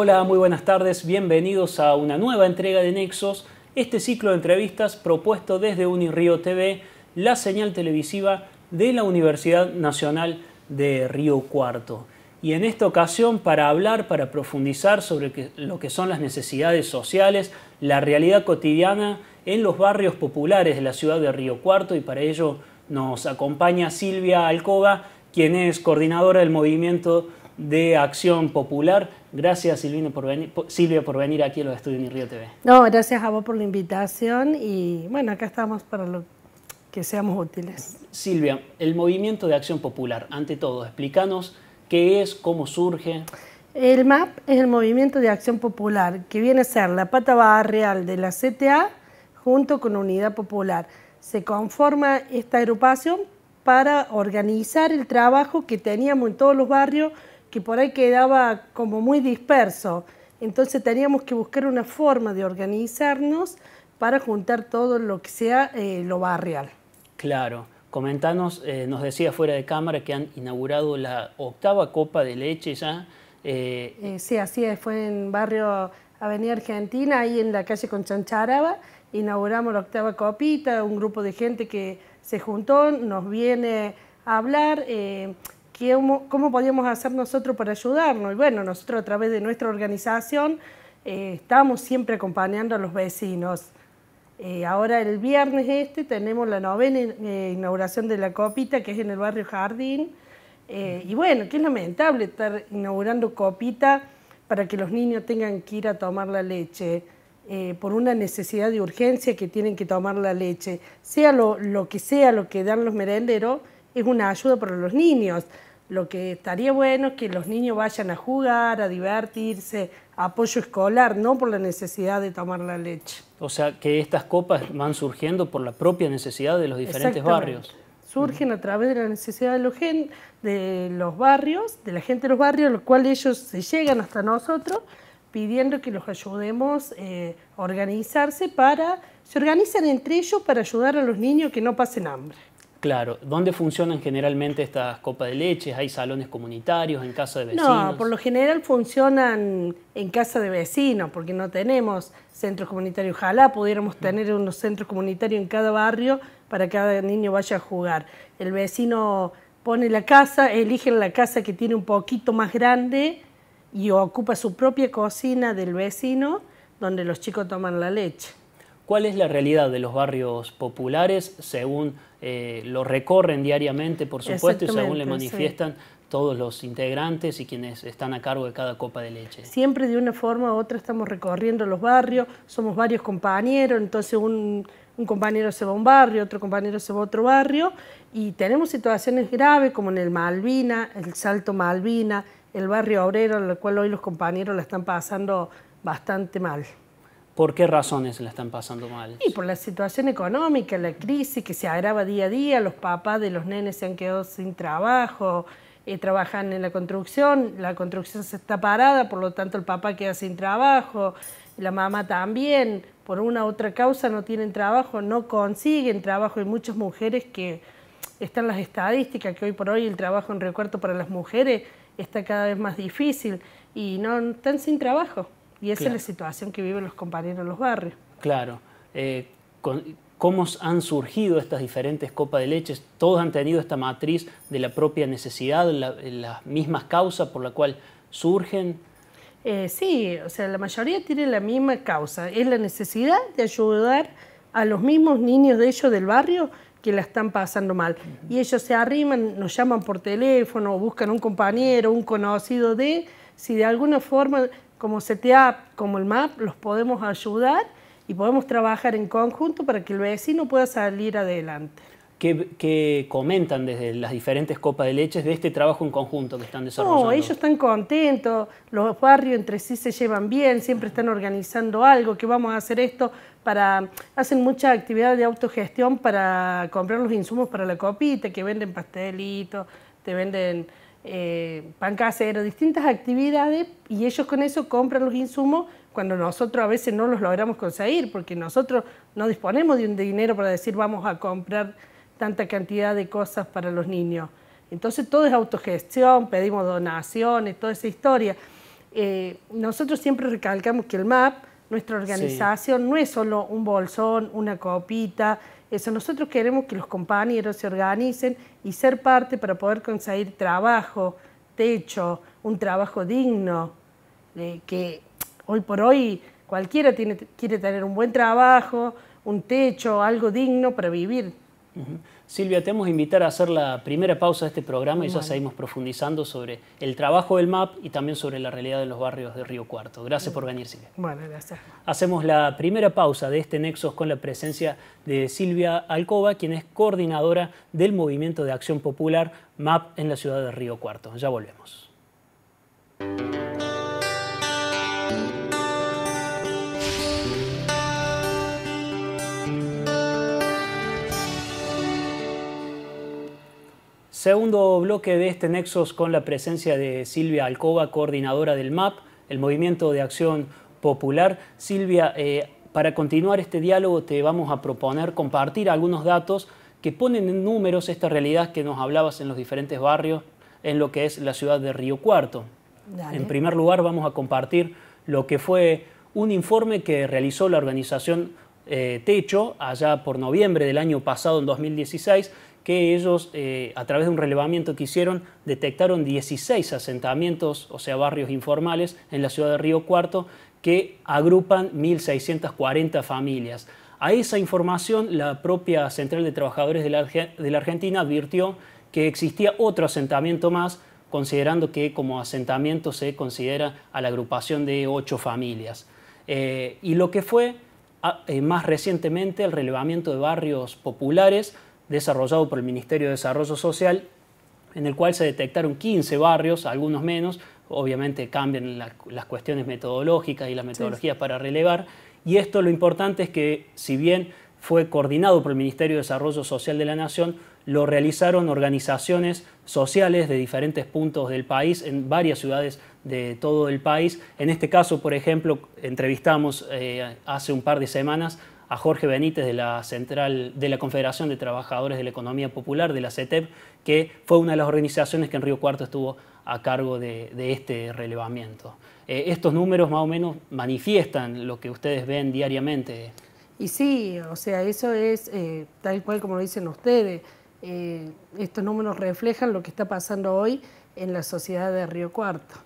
Hola, muy buenas tardes, bienvenidos a una nueva entrega de Nexos, este ciclo de entrevistas propuesto desde Unirío TV, la señal televisiva de la Universidad Nacional de Río Cuarto. Y en esta ocasión para hablar, para profundizar sobre lo que son las necesidades sociales, la realidad cotidiana en los barrios populares de la ciudad de Río Cuarto y para ello nos acompaña Silvia Alcoba, quien es coordinadora del Movimiento de Acción Popular Gracias por venir, Silvia por venir aquí a los estudios de Río TV. No, gracias a vos por la invitación y bueno, acá estamos para que seamos útiles. Silvia, el movimiento de acción popular, ante todo, explícanos qué es, cómo surge. El MAP es el movimiento de acción popular, que viene a ser la pata real de la CTA junto con Unidad Popular. Se conforma esta agrupación para organizar el trabajo que teníamos en todos los barrios que por ahí quedaba como muy disperso. Entonces teníamos que buscar una forma de organizarnos para juntar todo lo que sea eh, lo barrial. Claro. Comentanos, eh, nos decía fuera de cámara que han inaugurado la octava copa de leche ya. Eh, sí, así Fue en barrio Avenida Argentina, ahí en la calle Conchancharaba. Inauguramos la octava copita, un grupo de gente que se juntó, nos viene a hablar cómo, podíamos hacer nosotros para ayudarnos. Y bueno, nosotros a través de nuestra organización eh, estamos siempre acompañando a los vecinos. Eh, ahora el viernes este tenemos la novena eh, inauguración de la copita, que es en el barrio Jardín. y bueno, que es lamentable estar inaugurando copita para que los niños tengan que ir a tomar la leche. por una necesidad de urgencia que tienen que tomar la leche, sea lo, lo que sea lo que dan los merenderos, es una ayuda para los niños. Lo que estaría bueno es que los niños vayan a jugar, a divertirse, apoyo escolar, no por la necesidad de tomar la leche. O sea, que estas copas van surgiendo por la propia necesidad de los diferentes barrios. Surgen a través de la necesidad de los, de los barrios, de la gente de los barrios, los cuales ellos se llegan hasta nosotros pidiendo que los ayudemos eh, a organizarse para, se organizan entre ellos para ayudar a los niños que no pasen hambre. Claro, ¿dónde funcionan generalmente estas copas de leche? ¿Hay salones comunitarios en casa de vecinos? No, por lo general funcionan en casa de vecinos, porque no tenemos centros comunitarios. Ojalá pudiéramos mm. tener unos centros comunitarios en cada barrio para que cada niño vaya a jugar. El vecino pone la casa, elige la casa que tiene un poquito más grande y ocupa su propia cocina del vecino, donde los chicos toman la leche. ¿Cuál es la realidad de los barrios populares según eh, lo recorren diariamente, por supuesto, y según le manifiestan todos los integrantes y quienes están a cargo de cada copa de leche? Siempre de una forma u otra estamos recorriendo los barrios, somos varios compañeros, entonces un, un compañero se va a un barrio, otro compañero se va a otro barrio, y tenemos situaciones graves como en el Malvina, el Salto Malvina, el barrio obrero, en el cual hoy los compañeros la están pasando bastante mal. ¿Por qué razones la están pasando mal? Y por la situación económica, la crisis que se agrava día a día, los papás de los nenes se han quedado sin trabajo, eh, trabajan en la construcción, la construcción se está parada, por lo tanto el papá queda sin trabajo, la mamá también, por una u otra causa no tienen trabajo, no consiguen trabajo. Hay muchas mujeres que están las estadísticas, que hoy por hoy el trabajo en recuerdo para las mujeres está cada vez más difícil y no están sin trabajo. Y esa es la situación que viven los compañeros en los barrios. Claro. Eh, ¿Cómo han surgido estas diferentes copas de leche? Todos han tenido esta matriz de la propia necesidad, las mismas causas por la cual surgen. Eh, sí, o sea, la mayoría tiene la misma causa. Es la necesidad de ayudar a los mismos niños de ellos del barrio que la están pasando mal. Y ellos se arriman, nos llaman por teléfono, buscan un compañero, un conocido de, si de alguna forma como CTA, como el MAP, los podemos ayudar y podemos trabajar en conjunto para que el vecino pueda salir adelante. ¿Qué, comentan desde las diferentes copas de leche de este trabajo en conjunto que están desarrollando? No, ellos están contentos, los barrios entre sí se llevan bien, siempre están organizando algo, que vamos a hacer esto para... Hacen mucha actividad de autogestión para comprar los insumos para la copita, que venden pastelitos, te venden eh, pan casero, distintas actividades y ellos con eso compran los insumos cuando nosotros a veces no los logramos conseguir, porque nosotros no disponemos de un dinero para decir vamos a comprar tanta cantidad de cosas para los niños. Entonces todo es autogestión, pedimos donaciones, toda esa historia. Eh, nosotros siempre recalcamos que el MAP, nuestra organización, no es solo un bolsón, una copita, eso. Nosotros queremos que los compañeros se organicen y ser parte para poder conseguir trabajo, techo, un trabajo digno, que hoy por hoy cualquiera tiene, quiere tener un buen trabajo, un techo, algo digno para vivir. Silvia, te vamos a invitar a hacer la primera pausa de este programa y ya seguimos profundizando sobre el trabajo del MAP y también sobre la realidad de los barrios de Río Cuarto. Gracias por venir, Silvia. Bueno, gracias. Hacemos la primera pausa de este Nexos con la presencia de Silvia Alcoba, quien es coordinadora del Movimiento de Acción Popular MAP en la ciudad de Río Cuarto. Ya volvemos. Segundo bloque de este Nexos con la presencia de Silvia Alcoba, coordinadora del MAP, el Movimiento de Acción Popular. Silvia, eh, para continuar este diálogo te vamos a proponer compartir algunos datos que ponen en números esta realidad que nos hablabas en los diferentes barrios en lo que es la ciudad de Río Cuarto. En primer lugar vamos a compartir lo que fue un informe que realizó la organización eh, Techo allá por noviembre del año pasado, en 2016, que ellos, eh, a través de un relevamiento que hicieron, detectaron 16 asentamientos, o sea, barrios informales, en la ciudad de Río Cuarto, que agrupan 1.640 familias. A esa información, la propia Central de Trabajadores de la, Argentina advirtió que existía otro asentamiento más, considerando que como asentamiento se considera a la agrupación de ocho familias. Eh, y lo que fue ah, eh, más recientemente el relevamiento de barrios populares, desarrollado por el Ministerio de Desarrollo Social, en el cual se detectaron 15 barrios, algunos menos, obviamente cambian las cuestiones metodológicas y las metodologías para relevar, y esto lo importante es que si bien fue coordinado por el Ministerio de Desarrollo Social de la Nación, lo realizaron organizaciones sociales de diferentes puntos del país, en varias ciudades de todo el país. En este caso, por ejemplo, entrevistamos eh, hace un par de semanas a Jorge Benítez de la Central de la Confederación de Trabajadores de la Economía Popular, de la CETEP, que fue una de las organizaciones que en Río Cuarto estuvo a cargo de, este relevamiento. Eh, estos números más o menos manifiestan lo que ustedes ven diariamente. Y sí, o sea, eso es eh, tal cual como lo dicen ustedes. Eh, estos números reflejan lo que está pasando hoy en la sociedad de Río Cuarto.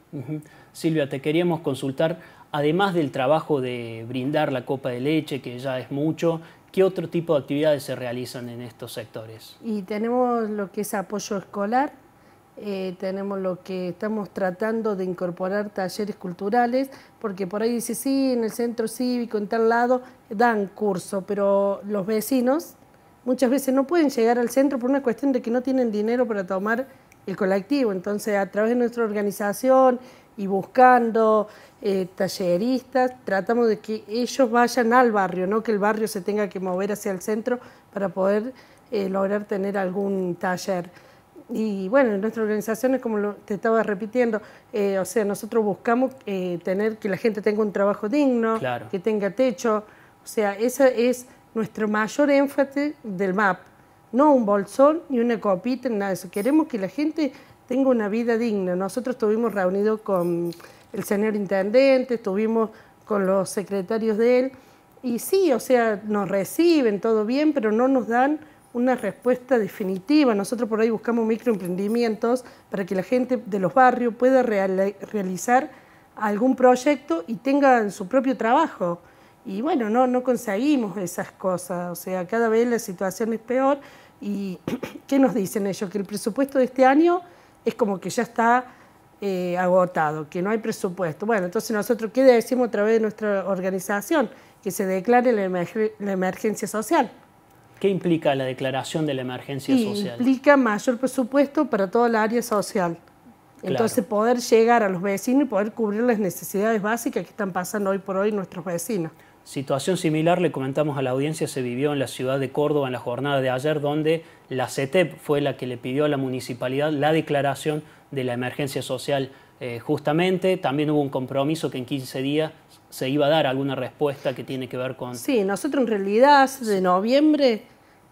Silvia, te queríamos consultar además del trabajo de brindar la copa de leche, que ya es mucho, ¿qué otro tipo de actividades se realizan en estos sectores? Y tenemos lo que es apoyo escolar, eh, tenemos lo que estamos tratando de incorporar talleres culturales, porque por ahí dice, sí, en el centro cívico, en tal lado, dan curso, pero los vecinos muchas veces no pueden llegar al centro por una cuestión de que no tienen dinero para tomar el colectivo. Entonces, a través de nuestra organización, y buscando eh, talleristas, tratamos de que ellos vayan al barrio, no que el barrio se tenga que mover hacia el centro para poder eh, lograr tener algún taller. Y bueno, en nuestra organización es como te estaba repitiendo, eh, o sea, nosotros buscamos tener que la gente tenga un trabajo digno, que tenga techo, o sea, ese es nuestro mayor énfasis del MAP, no un bolsón ni una copita, nada de eso. Queremos que la gente tengo una vida digna. Nosotros estuvimos reunidos con el señor intendente, estuvimos con los secretarios de él, y sí, o sea, nos reciben, todo bien, pero no nos dan una respuesta definitiva. Nosotros por ahí buscamos microemprendimientos para que la gente de los barrios pueda realizar algún proyecto y tenga su propio trabajo. Y bueno, no, no conseguimos esas cosas, o sea, cada vez la situación es peor. ¿Y qué nos dicen ellos? Que el presupuesto de este año es como que ya está eh, agotado, que no hay presupuesto. Bueno, entonces nosotros, ¿qué decimos a través de nuestra organización? Que se declare la, emergencia social. ¿Qué implica la declaración de la emergencia social? Implica mayor presupuesto para toda la área social. Entonces poder llegar a los vecinos y poder cubrir las necesidades básicas que están pasando hoy por hoy nuestros vecinos. Situación similar, le comentamos a la audiencia, se vivió en la ciudad de Córdoba en la jornada de ayer, donde la CETEP fue la que le pidió a la municipalidad la declaración de la emergencia social eh, justamente. También hubo un compromiso que en 15 días se iba a dar alguna respuesta que tiene que ver con... Sí, nosotros en realidad de noviembre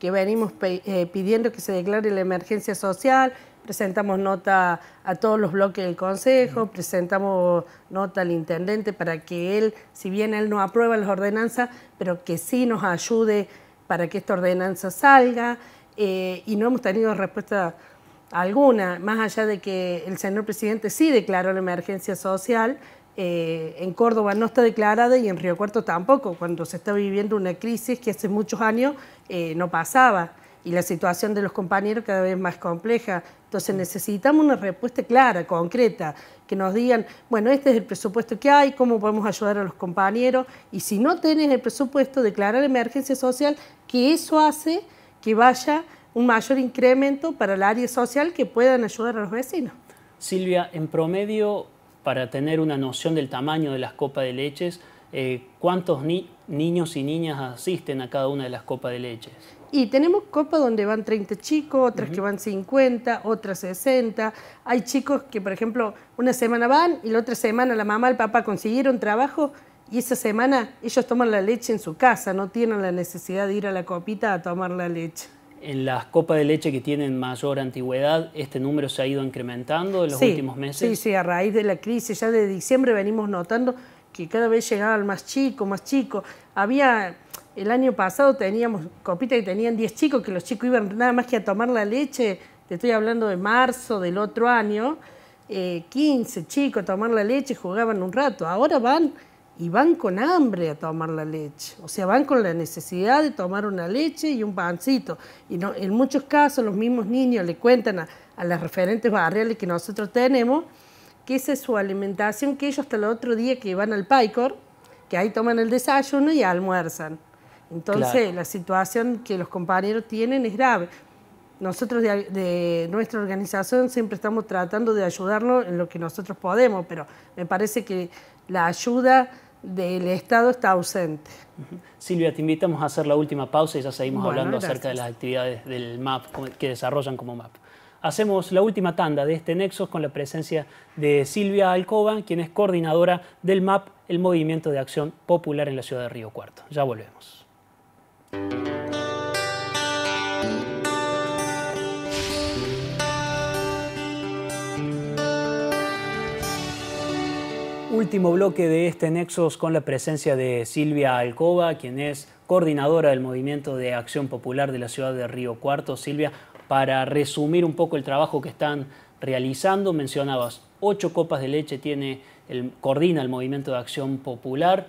que venimos eh, pidiendo que se declare la emergencia social, presentamos nota a todos los bloques del Consejo, presentamos nota al intendente para que él, si bien él no aprueba las ordenanzas, pero que sí nos ayude para que esta ordenanza salga. Eh, y no hemos tenido respuesta alguna, más allá de que el señor presidente sí declaró la emergencia social. Eh, en Córdoba no está declarada y en Río Cuarto tampoco, cuando se está viviendo una crisis que hace muchos años eh, no pasaba y la situación de los compañeros cada vez más compleja. Entonces necesitamos una respuesta clara, concreta, que nos digan, bueno, este es el presupuesto que hay, cómo podemos ayudar a los compañeros, y si no tienen el presupuesto, declarar emergencia social, que eso hace que vaya un mayor incremento para el área social que puedan ayudar a los vecinos. Silvia, en promedio, para tener una noción del tamaño de las copas de leches, eh, ¿cuántos niños y niñas asisten a cada una de las copas de leche? Y tenemos copas donde van 30 chicos, otras que van 50, otras 60. Hay chicos que, por ejemplo, una semana van y la otra semana la mamá, el papá consiguieron trabajo y esa semana ellos toman la leche en su casa, no tienen la necesidad de ir a la copita a tomar la leche. En las copas de leche que tienen mayor antigüedad, ¿este número se ha ido incrementando en los últimos meses? Sí, sí, a raíz de la crisis, ya de diciembre venimos notando que cada vez llegaban más chico, más chico Había, el año pasado teníamos copita y tenían 10 chicos, que los chicos iban nada más que a tomar la leche, te estoy hablando de marzo del otro año, 15 eh, chicos a tomar la leche, jugaban un rato. Ahora van y van con hambre a tomar la leche. O sea, van con la necesidad de tomar una leche y un pancito. Y en muchos casos los mismos niños le cuentan a, a las referentes barriales que nosotros tenemos que esa es su alimentación, que ellos hasta el otro día que van al PICOR, que ahí toman el desayuno y almuerzan. Entonces, la situación que los compañeros tienen es grave. Nosotros de, nuestra organización siempre estamos tratando de ayudarnos en lo que nosotros podemos, pero me parece que la ayuda del Estado está ausente. Silvia, te invitamos a hacer la última pausa y ya seguimos hablando acerca de las actividades del MAP que desarrollan como MAP hacemos la última tanda de este Nexos con la presencia de Silvia Alcoba, quien es coordinadora del MAP, el Movimiento de Acción Popular en la ciudad de Río Cuarto. Ya volvemos. Último bloque de este Nexos con la presencia de Silvia Alcoba, quien es coordinadora del Movimiento de Acción Popular de la ciudad de Río Cuarto. Silvia, para resumir un poco el trabajo que están realizando. Mencionabas, ocho copas de leche tiene coordina el Movimiento de Acción Popular,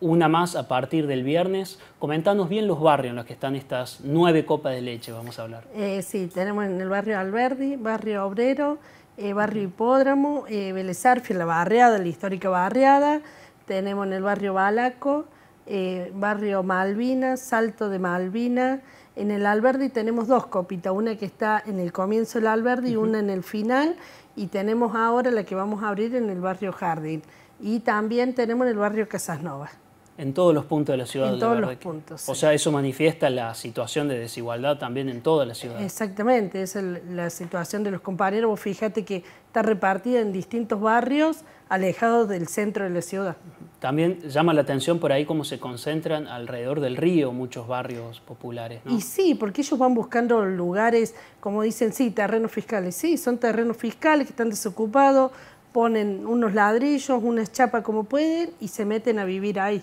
una más a partir del viernes. Comentanos bien los barrios en los que están estas nueve copas de leche, vamos a hablar. Eh, sí, tenemos en el barrio Alberdi, barrio Obrero, eh, barrio Hipódromo, eh, la barriada, la histórica barriada. Tenemos en el barrio Balaco, eh, barrio Malvina, Salto de Malvina. En el Alberdi tenemos dos copitas, una que está en el comienzo del Alberdi y una en el final, y tenemos ahora la que vamos a abrir en el barrio Jardín. Y también tenemos en el barrio Novas. En todos los puntos de la ciudad. En todos los puntos. O sea, eso manifiesta la situación de desigualdad también en toda la ciudad. Exactamente, es la situación de los compañeros. fíjate que está repartida en distintos barrios alejados del centro de la ciudad. También llama la atención por ahí cómo se concentran alrededor del río muchos barrios populares. Y sí, porque ellos van buscando lugares, como dicen, sí, terrenos fiscales. Sí, son terrenos fiscales que están desocupados, ponen unos ladrillos, una chapa como pueden y se meten a vivir ahí.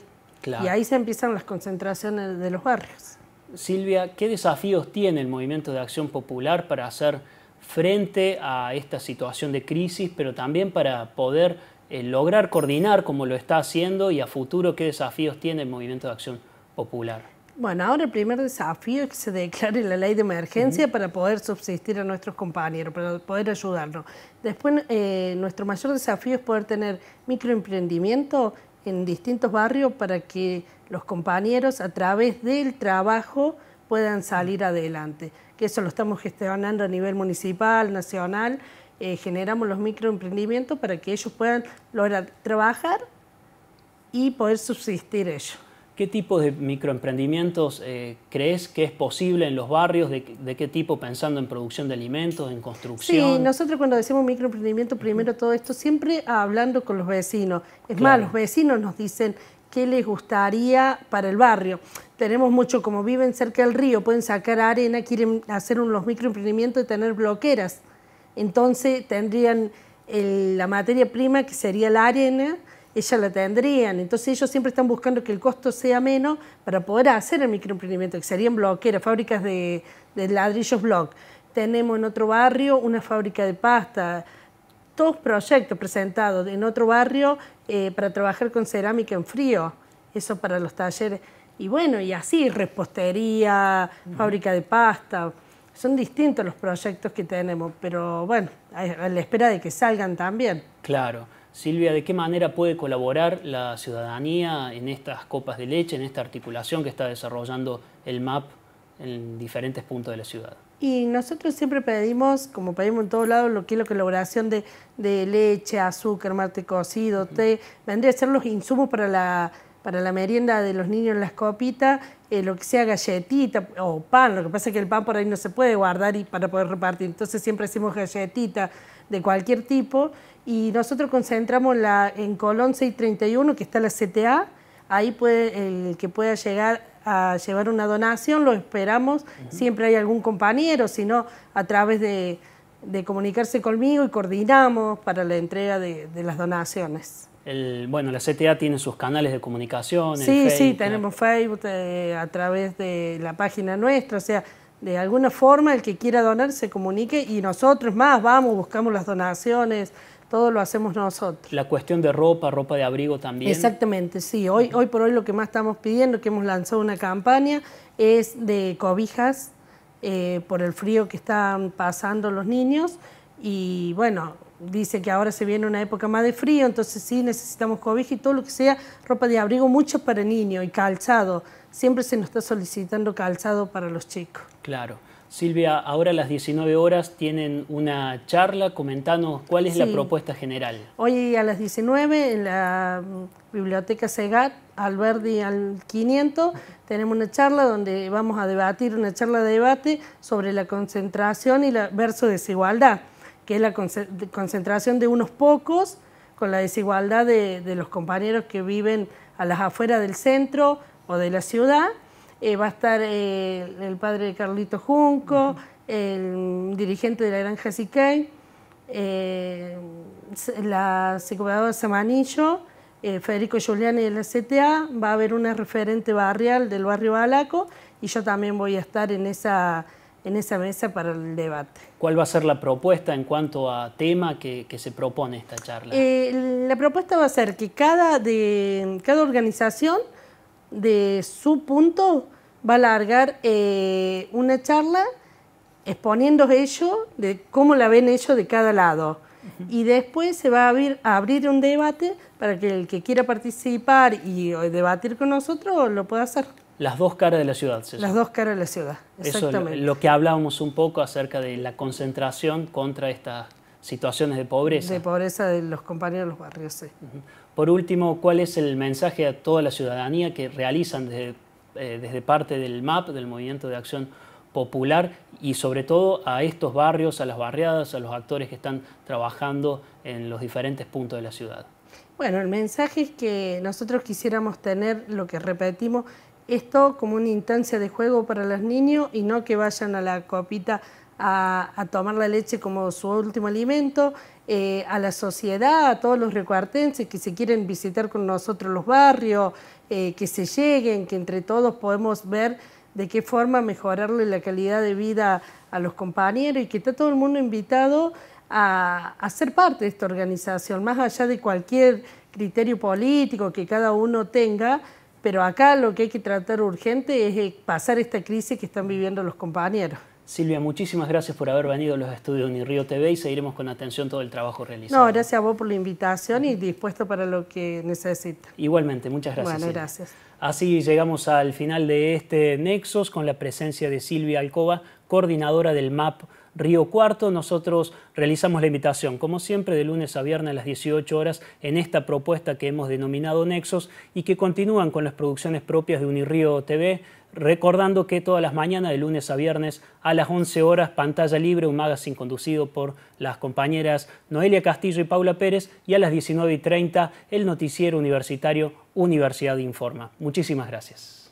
Y ahí se empiezan las concentraciones de los barrios. Silvia, ¿qué desafíos tiene el movimiento de acción popular para hacer frente a esta situación de crisis, pero también para poder eh, lograr coordinar como lo está haciendo y a futuro qué desafíos tiene el movimiento de acción popular? Bueno, ahora el primer desafío es que se declare la ley de emergencia para poder subsistir a nuestros compañeros, para poder ayudarnos. Después, eh, nuestro mayor desafío es poder tener microemprendimiento en distintos barrios para que los compañeros a través del trabajo puedan salir adelante. Que eso lo estamos gestionando a nivel municipal, nacional, eh, generamos los microemprendimientos para que ellos puedan lograr trabajar y poder subsistir ellos. ¿Qué tipo de microemprendimientos eh, crees que es posible en los barrios? ¿De, qué tipo? Pensando en producción de alimentos, en construcción. Sí, nosotros cuando decimos microemprendimiento, primero todo esto, siempre hablando con los vecinos. Es más, los vecinos nos dicen qué les gustaría para el barrio. Tenemos mucho, como viven cerca del río, pueden sacar arena, quieren hacer unos microemprendimientos y tener bloqueras. Entonces tendrían la materia prima que sería la arena ellas la tendrían. Entonces ellos siempre están buscando que el costo sea menos para poder hacer el microemprendimiento, que serían bloqueras, fábricas de, ladrillos block. Tenemos en otro barrio una fábrica de pasta, todos proyectos presentados en otro barrio eh, para trabajar con cerámica en frío, eso para los talleres. Y bueno, y así, repostería, fábrica de pasta, son distintos los proyectos que tenemos, pero bueno, a la espera de que salgan también. Claro. Silvia, ¿de qué manera puede colaborar la ciudadanía en estas copas de leche, en esta articulación que está desarrollando el MAP en diferentes puntos de la ciudad? Y nosotros siempre pedimos, como pedimos en todos lados, lo que es la colaboración de, leche, azúcar, mate cocido, té, vendría a ser los insumos para la, para la merienda de los niños en las copitas eh, lo que sea galletita o pan, lo que pasa es que el pan por ahí no se puede guardar y para poder repartir, entonces siempre hacemos galletita de cualquier tipo y nosotros concentramos la, en Colón 631, que está la CTA, ahí puede, el que pueda llegar a llevar una donación, lo esperamos, siempre hay algún compañero, si no, a través de, comunicarse conmigo y coordinamos para la entrega de las donaciones bueno, la CTA tiene sus canales de comunicación. Sí, sí, tenemos Facebook eh, a través de la página nuestra, o sea, de alguna forma el que quiera donar se comunique y nosotros más vamos, buscamos las donaciones, todo lo hacemos nosotros. La cuestión de ropa, ropa de abrigo también. Exactamente, sí, hoy, hoy por hoy lo que más estamos pidiendo, que hemos lanzado una campaña, es de cobijas eh, por el frío que están pasando los niños. Y bueno, dice que ahora se viene una época más de frío, entonces sí necesitamos cobija y todo lo que sea, ropa de abrigo, mucho para niños y calzado. Siempre se nos está solicitando calzado para los chicos. Claro. Silvia, ahora a las 19 horas tienen una charla. Comentanos cuál es la propuesta general. Hoy a las 19 en la Biblioteca Segat, Alberdi al 500, tenemos una charla donde vamos a debatir, una charla de debate sobre la concentración y la verso desigualdad que es la concentración de unos pocos con la desigualdad de, los compañeros que viven a las afueras del centro o de la ciudad. Eh, va a estar eh, el padre Carlito Junco, el dirigente de la granja Siquei, eh, la secuadora Samanillo, Federico Giuliani de la CTA, va a haber una referente barrial del barrio Balaco y yo también voy a estar en esa en esa mesa para el debate. ¿Cuál va a ser la propuesta en cuanto a tema que, se propone esta charla? Eh, la propuesta va a ser que cada, de, cada organización de su punto va a largar eh, una charla exponiendo ellos de cómo la ven ellos de cada lado. Y después se va a abrir, a abrir un debate para que el que quiera participar y debatir con nosotros lo pueda hacer. Las dos caras de la ciudad. Las dos caras de la ciudad, exactamente. Eso es lo que hablábamos un poco acerca de la concentración contra estas situaciones de pobreza. De pobreza de los compañeros de los barrios, sí. Por último, ¿cuál es el mensaje a toda la ciudadanía que realizan desde, eh, desde parte del MAP, del Movimiento de Acción Popular, y sobre todo a estos barrios, a las barriadas, a los actores que están trabajando en los diferentes puntos de la ciudad? Bueno, el mensaje es que nosotros quisiéramos tener lo que repetimos esto como una instancia de juego para los niños y no que vayan a la copita a, tomar la leche como su último alimento, eh, a la sociedad, a todos los recuartenses que se quieren visitar con nosotros los barrios, eh, que se lleguen, que entre todos podemos ver de qué forma mejorarle la calidad de vida a los compañeros y que está todo el mundo invitado a, a ser parte de esta organización, más allá de cualquier criterio político que cada uno tenga, pero acá lo que hay que tratar urgente es pasar esta crisis que están viviendo los compañeros. Silvia, muchísimas gracias por haber venido a los estudios de Río TV y seguiremos con atención todo el trabajo realizado. No, gracias a vos por la invitación y dispuesto para lo que necesite. Igualmente, muchas gracias. Bueno, gracias. Así llegamos al final de este Nexos con la presencia de Silvia Alcoba, coordinadora del MAP Río Cuarto. Nosotros realizamos la invitación, como siempre, de lunes a viernes a las 18 horas en esta propuesta que hemos denominado Nexos y que continúan con las producciones propias de Unirío TV. Recordando que todas las mañanas, de lunes a viernes, a las 11 horas, pantalla libre, un magazine conducido por las compañeras Noelia Castillo y Paula Pérez, y a las 19 y 30, el noticiero universitario Universidad Informa. Muchísimas gracias.